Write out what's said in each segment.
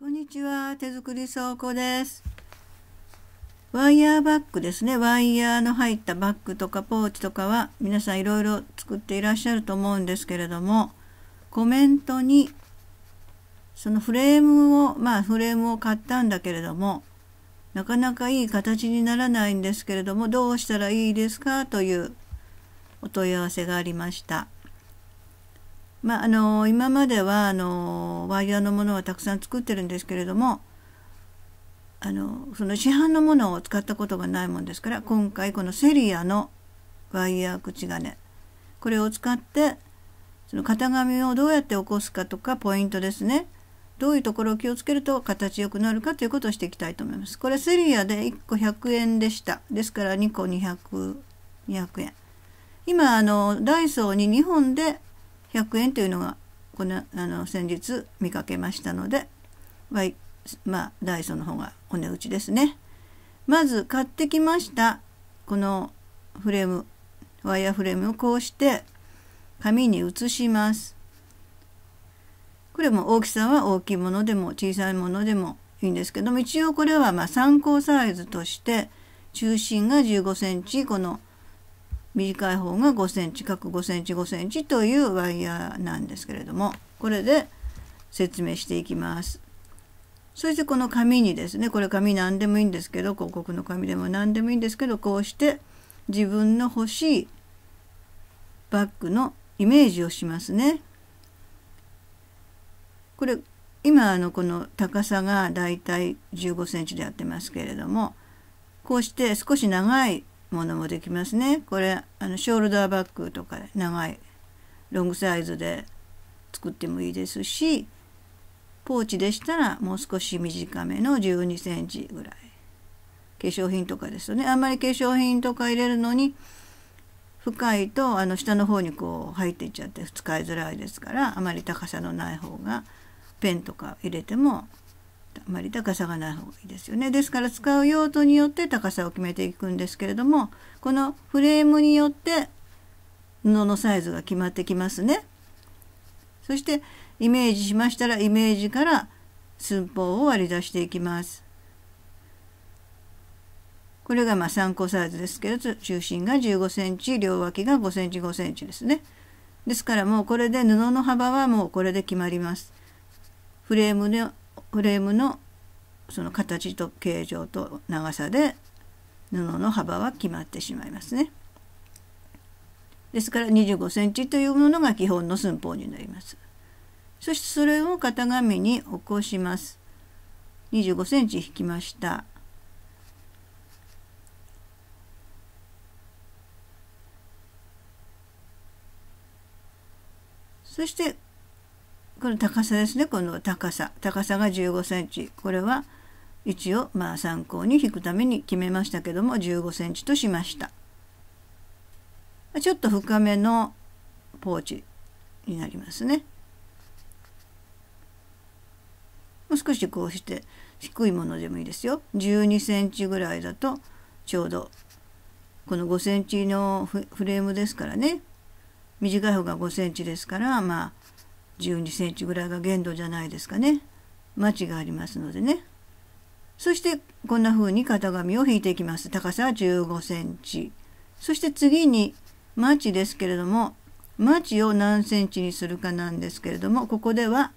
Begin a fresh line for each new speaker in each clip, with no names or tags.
こんにちは手作り倉庫ですワイヤーバッグですねワイヤーの入ったバッグとかポーチとかは皆さんいろいろ作っていらっしゃると思うんですけれどもコメントにそのフレームをまあフレームを買ったんだけれどもなかなかいい形にならないんですけれどもどうしたらいいですかというお問い合わせがありました。まあ、あの今まではあのワイヤーのものはたくさん作ってるんですけれどもあのその市販のものを使ったことがないもんですから今回このセリアのワイヤー口金これを使ってその型紙をどうやって起こすかとかポイントですねどういうところを気をつけると形良くなるかということをしていきたいと思います。これセリアで1個100円でした。ですから2個200、200円。今あのダイソーに2本で100円というのがこのあの先日見かけましたので、まあ、ダイソーの方がお値打ちですね。まず買ってきましたこのフレームワイヤーフレームをこうして紙に写します。これも大きさは大きいものでも小さいものでもいいんですけども一応これはま参考サイズとして中心が15センチこの短い方が5センチ各5センチ5センチというワイヤーなんですけれどもこれで説明していきます。そしてこの紙にですねこれ紙何でもいいんですけど広告の紙でも何でもいいんですけどこうして自分の欲しいバッグのイメージをしますね。これ今あのこの高さがだいたい15センチでやってますけれどもこうして少し長いものもできますねこれあのショルダーバッグとか長いロングサイズで作ってもいいですしポーチでしたらもう少し短めの1 2センチぐらい化粧品とかですよねあんまり化粧品とか入れるのに深いとあの下の方にこう入っていっちゃって使いづらいですからあまり高さのない方がペンとか入れてもあまり高さがない方がいいですよねですから使う用途によって高さを決めていくんですけれどもこのフレームによって布のサイズが決まってきますねそしてイメージしましたらイメージから寸法を割り出していきますこれがまあ参考サイズですけど中心が1 5センチ、両脇が5センチ、5センチですねですからもうこれで布の幅はもうこれで決まりますフレームのフレームのその形と形状と長さで布の幅は決まってしまいますね。ですから2 5センチというものが基本の寸法になります。そしてそれを型紙に起こします。2 5センチ引きました。そしてこの高さですねこの高さ高さが1 5センチこれは位置をまあ参考に引くために決めましたけども1 5センチとしましたちょっと深めのポーチになりますねもう少しこうして低いものでもいいですよ1 2センチぐらいだとちょうどこの5センチのフレームですからね短い方が5センチですからまあ12センチぐらいが限度じゃないですかね。マチがありますのでね。そしてこんな風に型紙を引いていきます。高さは15センチ。そして次にマチですけれども、マチを何センチにするかなんですけれども、ここでは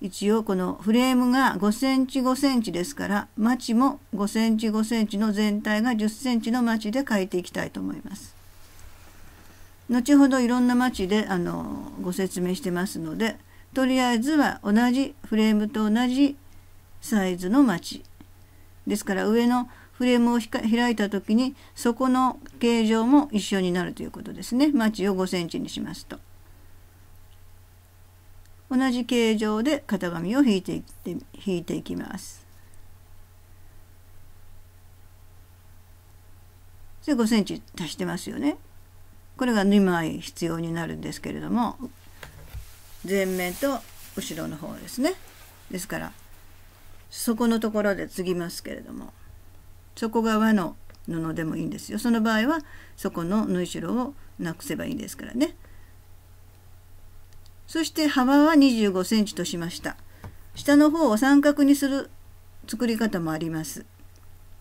一応このフレームが5センチ5センチですから、マチも5センチ5センチの全体が10センチのマチで描いていきたいと思います。後ほどいろんな町であのご説明してますのでとりあえずは同じフレームと同じサイズの町ですから上のフレームを開いた時にそこの形状も一緒になるということですね町を 5cm にしますと同じ形状で型紙を引いていって引いていきますで 5cm 足してますよねこれが2枚必要になるんですけれども前面と後ろの方ですねですからそこのところで継ぎますけれども底側の布でもいいんですよその場合はそこの縫い代をなくせばいいですからねそして幅は2 5ンチとしました下の方を三角にする作り方もあります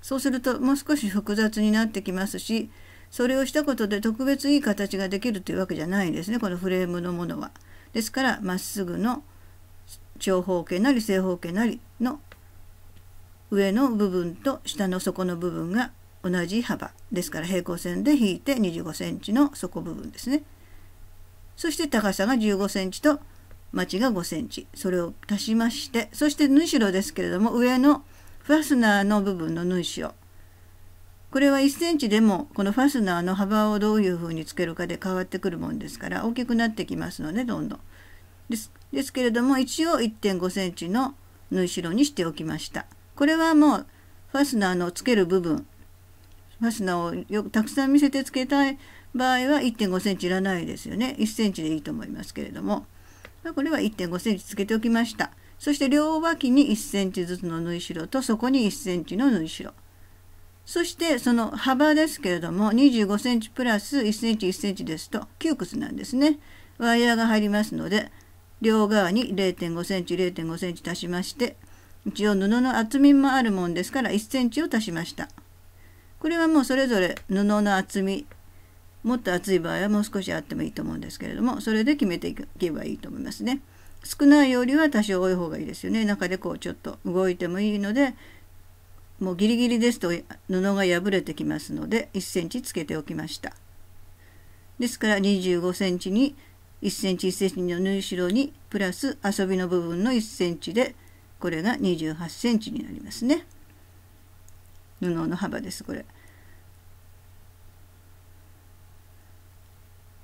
そうするともう少し複雑になってきますしそれをしたことで特別いい形ができるというわけじゃないんですねこのフレームのものは。ですからまっすぐの長方形なり正方形なりの上の部分と下の底の部分が同じ幅ですから平行線で引いて 25cm の底部分ですね。そして高さが 15cm と町が 5cm それを足しましてそして縫い代ですけれども上のファスナーの部分の縫い代これは 1cm でもこのファスナーの幅をどういうふうにつけるかで変わってくるもんですから大きくなってきますのでどんどんですですけれども一応 1.5cm の縫い代にしておきましたこれはもうファスナーのつける部分ファスナーをよくたくさん見せてつけたい場合は 1.5cm いらないですよね 1cm でいいと思いますけれどもこれは 1.5cm つけておきましたそして両脇に 1cm ずつの縫い代とそこに 1cm の縫い代そしてその幅ですけれども2 5ンチプラス1センチ1 c m ですと窮屈なんですね。ワイヤーが入りますので両側に 0.5cm0.5cm 足しまして一応布の厚みもあるもんですから 1cm を足しました。これはもうそれぞれ布の厚みもっと厚い場合はもう少しあってもいいと思うんですけれどもそれで決めていけばいいと思いますね。少ないよりは多少多い方がいいですよね。中でこうちょっと動いてもいいのでもうギリギリですと布が破れてきますので1ンチつけておきましたですから2 5ンチに1 c m 1ンチの縫い代にプラス遊びの部分の1ンチでこれが2 8ンチになりますね布の幅ですこれ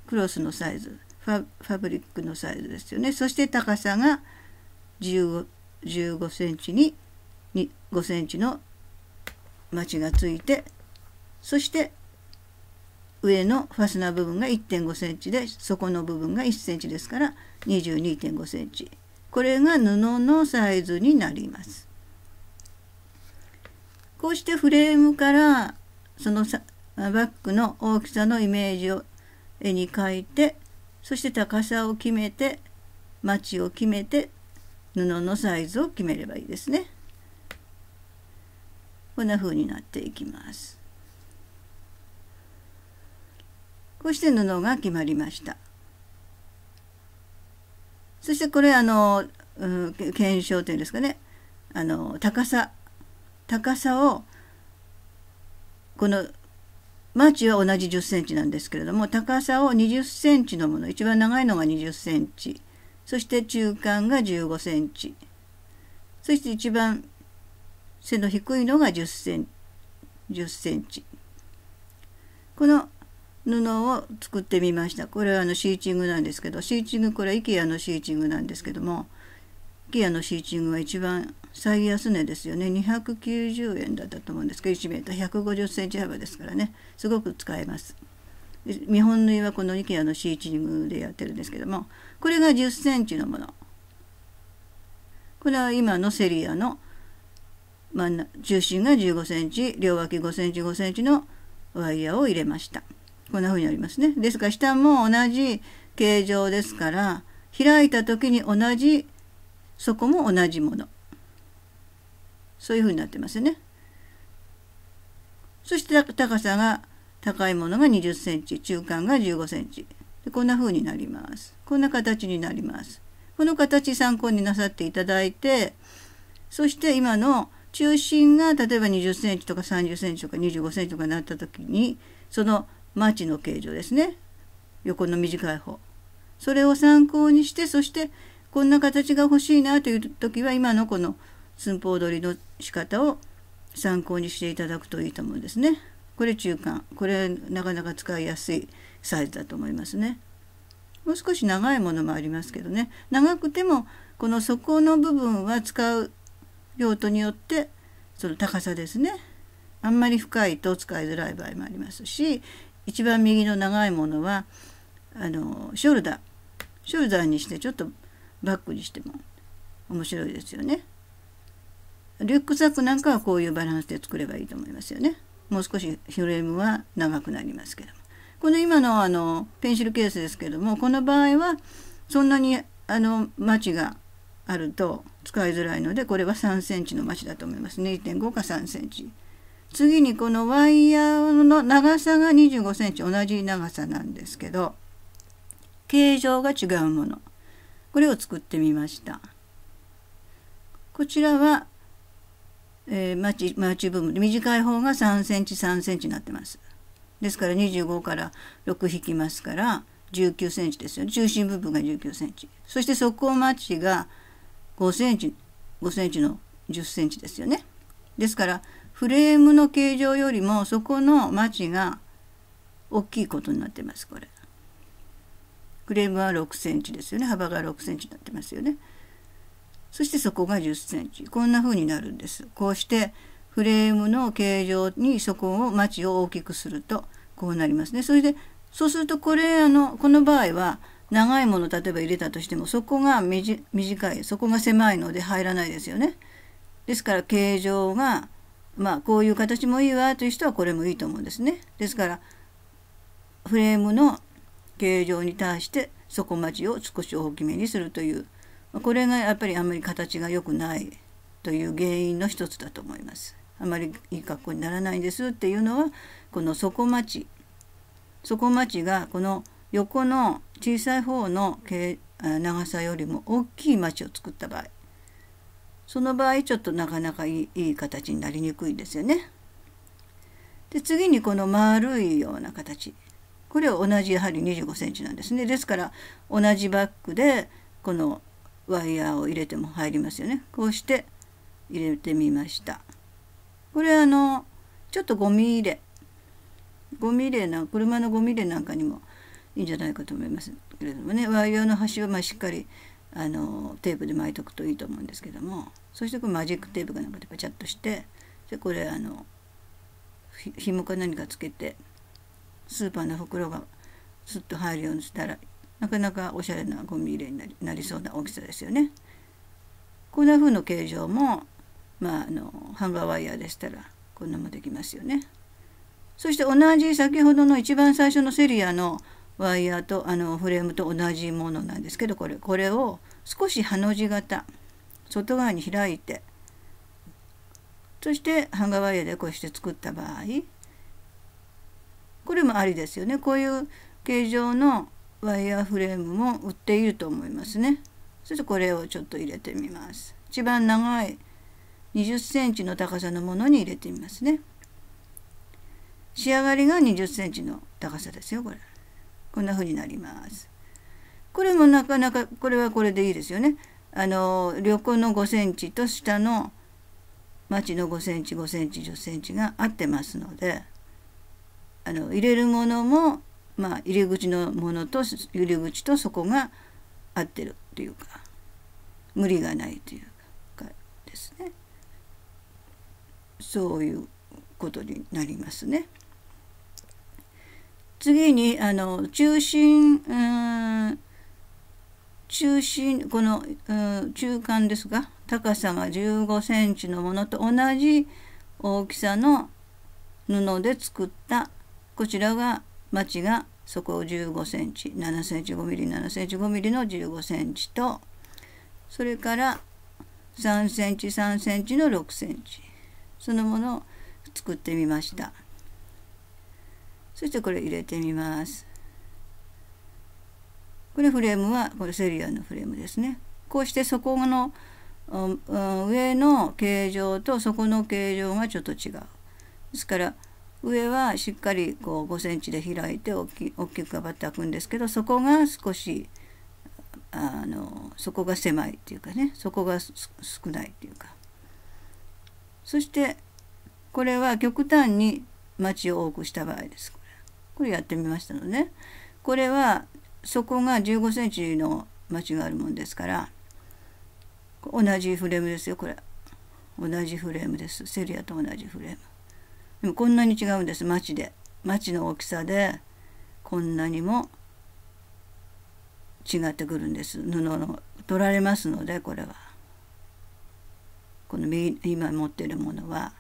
クロスのサイズファブリックのサイズですよねそして高さが 15, 15センチに5センチのちがついてそして上のファスナー部分が 1.5cm で底の部分が 1cm ですから 22.5cm これが布のサイズになります。こうしてフレームからそのバッグの大きさのイメージを絵に描いてそして高さを決めてマチを決めて布のサイズを決めればいいですね。こんな風になっていきます。こうして布が決まりました。そしてこれあのう検証というんですかねあの高さ高さをこのマーチは同じ1 0センチなんですけれども高さを2 0センチのもの一番長いのが2 0センチそして中間が1 5センチそして一番背の低いのが10セン10センチこの布を作ってみましたこれはあのシーチングなんですけどシーチングこれは IKEA のシーチングなんですけども IKEA のシーチングは一番最安値ですよね290円だったと思うんですけど 1m150 センチ幅ですからねすごく使えます見本縫いはこの IKEA のシーチングでやってるんですけどもこれが1 0センチのものこれは今のセリアの真ん中心が15センチ両脇5センチ5センチのワイヤーを入れましたこんな風になりますねですから下も同じ形状ですから開いた時に同じ底も同じものそういう風になってますねそして高さが高いものが20センチ中間が15センチでこんな風になりますこんな形になりますこの形参考になさっていただいてそして今の中心が例えば20センチとか30センチとか25センチとかになった時にそのマチの形状ですね横の短い方それを参考にしてそしてこんな形が欲しいなという時は今のこの寸法取りの仕方を参考にしていただくといいと思うんですね。これ中間これなかなか使いやすいサイズだと思いますね。もう少し長いものもありますけどね長くてもこの底の部分は使う用途によってその高さですねあんまり深いと使いづらい場合もありますし一番右の長いものはあのショルダーショルダーにしてちょっとバッグにしても面白いですよね。リュックサックなんかはこういうバランスで作ればいいと思いますよね。もう少しフレームは長くなりますけども。この今のあのペンシルケースですけどもこの場合はそんなにあのマチがあると使いづらいのでこれは 3cm の増しだと思います2.5か 3cm 次にこのワイヤーの長さが2 5ンチ同じ長さなんですけど形状が違うものこれを作ってみましたこちらは、えー、マチマチブームで短い方が3センチ3センチになってますですから25から6引きますから19センチですよね中心部分が19センチそして底マッチが5センチ5センチの10センチですよね。ですからフレームの形状よりもそこのマチが大きいことになってますこれ。フレームは6センチですよね幅が6センチになってますよね。そしてそこが10センチこんな風になるんです。こうしてフレームの形状にそこをマチを大きくするとこうなりますね。それでそうするとこれあのこの場合は長いもの例えば入れたとしてもそこが短いそこが狭いので入らないですよね。ですから形状がまあこういう形もいいわという人はこれもいいと思うんですね。ですからフレームの形状に対して底待ちを少し大きめにするというこれがやっぱりあんまり形が良くないという原因の一つだと思います。あまりいい格好にならないんですっていうのはこの底待ち底待ちがこの横の小さい方の長さよりも大きい町を作った場合その場合ちょっとなかなかいいいい形になりにくいですよね。で次にこの丸いような形これは同じやはり2 5センチなんですねですから同じバッグでこのワイヤーを入れても入りますよねこうして入れてみましたこれあのちょっとゴミ入れゴミ入れな車のゴミ入れなんかにもいいんじゃないかと思いますけれどもねワイヤーの端はましっかりあのテープで巻いとくといいと思うんですけどもそしてこマジックテープかなんかでパチャッとしてでこれあの紐か何かつけてスーパーの袋がスッと入るようにしたらなかなかおしゃれなゴミ入れになりなりそうな大きさですよね。こんな風の形状も、まあ、あのハンガーワイヤーでしたらこんなもできますよね。そして同じ先ほどの一番最初のセリアのワイヤーとあのフレームと同じものなんですけどこれこれを少しハの字型外側に開いてそしてハンガーワイヤーでこうして作った場合これもありですよねこういう形状のワイヤーフレームも売っていると思いますねそしてこれをちょっと入れてみます一番長い20センチの高さのものに入れてみますね仕上がりが20センチの高さですよこれ。こんな風になります。これもなかなかこれはこれでいいですよね。あの横の5センチと下の町の5センチ5センチ10センチが合ってますのであの入れるものも、まあ、入り口のものと入り口と底が合ってるというか無理がないというかですねそういうことになりますね。次にあの中心、うん中心この、う中間ですが高さが1 5センチのものと同じ大きさの布で作ったこちらが町が底を1 5センチ7センチ5ミリ7センチ5ミリの1 5センチとそれから3センチ3センチの6センチそのものを作ってみました。そしてこれ入れてみますこれフレームはこれセリアのフレームですねこうして底の上の形状と底の形状がちょっと違うですから上はしっかりこう5センチで開いて大き大きくばって開くんですけどそこが少しあのそこが狭いっていうかねそこが少ないっていうかそしてこれは極端に街を多くした場合です。これやってみましたのねこれはそこが1 5センチのマチがあるもんですから同じフレームですよこれ同じフレームですセリアと同じフレームでもこんなに違うんですマチでマチの大きさでこんなにも違ってくるんです布の取られますのでこれはこの右今持ってるものは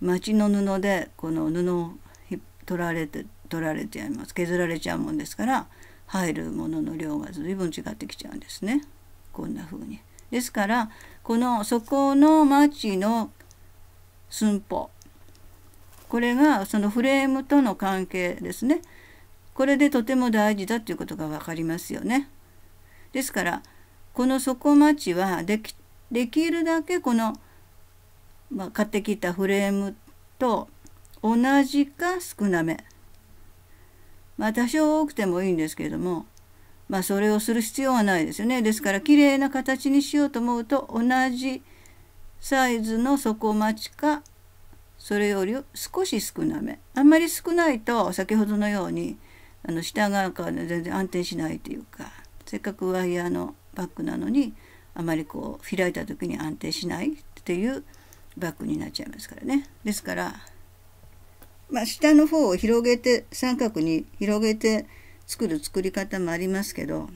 町の布でこの布を取られて取られちゃいます削られちゃうもんですから入るものの量が随分違ってきちゃうんですねこんな風に。ですからこの底の町の寸法これがそのフレームとの関係ですねこれでとても大事だということが分かりますよね。ですからこの底町はできできるだけこの、まあ、買ってきたフレームと同じか少なめまあ、多少多くてもいいんですけれども、まあ、それをする必要はないですよねですから綺麗な形にしようと思うと同じサイズの底待ちかそれより少し少なめあんまり少ないと先ほどのようにあの下側から全然安定しないというかせっかくワイヤーのバッグなのにあまりこう開いた時に安定しないっていうバッグになっちゃいますからね。ですからまあ、下の方を広げて三角に広げて作る作り方もありますけど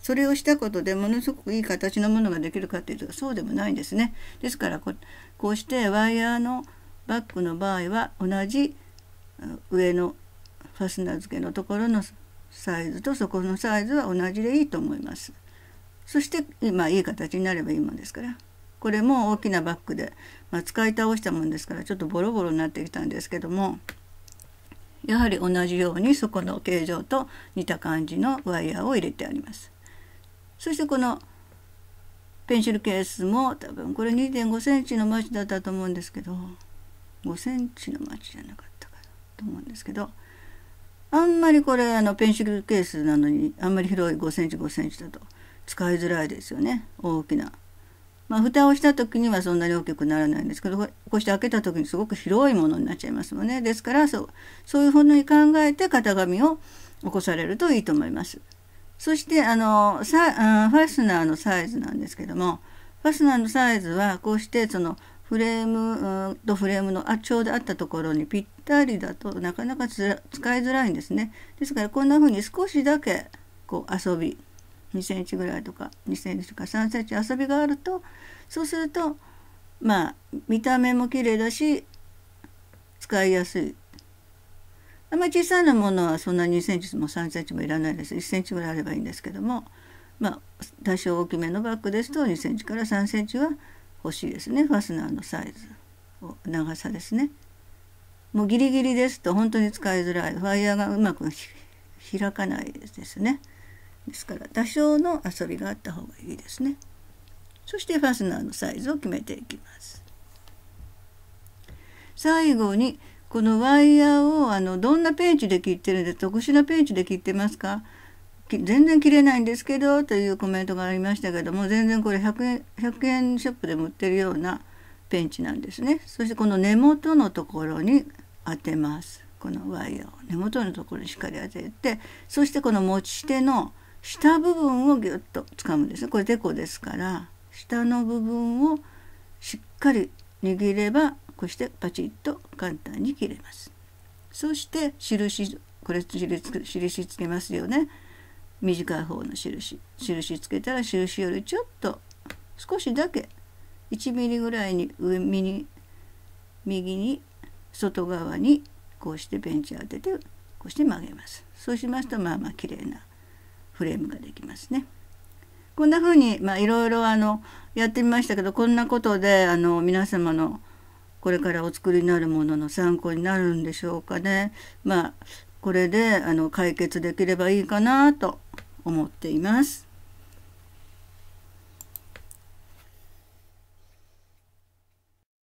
それをしたことでものすごくいい形のものができるかっていうとそうでもないんですね。ですからここうしてワイヤーのバッグの場合は同じ上のファスナー付けのところのサイズとそこのサイズは同じでいいと思います。そして今いい形になればいいもんですから。これも大きなバッグで、まあ、使い倒したもんですからちょっとボロボロになってきたんですけども。やはり同じようにそこの形状と似た感じのワイヤーを入れてあります。そしてこのペンシルケースも多分これ2.5センチのマチだったと思うんですけど5センチのマチじゃなかったかなと思うんですけどあんまりこれあのペンシルケースなのにあんまり広い5センチ5センチだと使いづらいですよね大きなまあ、蓋をした時にはそんなに大きくならないんですけどこうして開けた時にすごく広いものになっちゃいますもんねですからそうそういうふうに考えて型紙を起こされるといいと思います。そしてあのさあファスナーのサイズなんですけどもファスナーのサイズはこうしてそのフレームとフレームのあちょうどあったところにぴったりだとなかなか使いづらいんですね。ですからこんな風に少しだけこう遊び2センチぐらいとか2センチとか3センチ遊びがあるとそうするとまあ見た目も綺麗だし使いやすい。あんまり小さなものはそんな2センチも3センチもいらないです1センチぐらいあればいいんですけどもまあ多少大きめのバッグですと2センチから3センチは欲しいですねファスナーのサイズ長さですね。もうギリギリですと本当に使いづらいファイヤーがうまく開かないですね。ですから多少の遊びがあった方がいいですね。そしてファスナーのサイズを決めていきます。最後にこのワイヤーをあのどんなページで切ってるんで特殊なペンチで切ってますか全然切れないんですけどというコメントがありましたけども全然これ100円 ,100 円ショップでも売ってるようなペンチなんですねそしてこの根元のところに当てますこのワイヤーを根元のところにしっかり当ててそしてこの持ち手の下部分をぎゅっと掴むんですねこれデコですから下の部分をしっかり握ればこうしてパチッと簡単に切れます。そして印これ印つけますよね短い方の印印つけたら印よりちょっと少しだけ 1mm ぐらいに上に右に外側にこうしてベンチ当ててこうして曲げます。そうしますとまあまあ綺麗なフレームができますね。こんな風にまあいろいろあのやってみましたけどこんなことであの皆様のこれからお作りになるものの参考になるんでしょうかね。まあこれであの解決できればいいかなと思っています。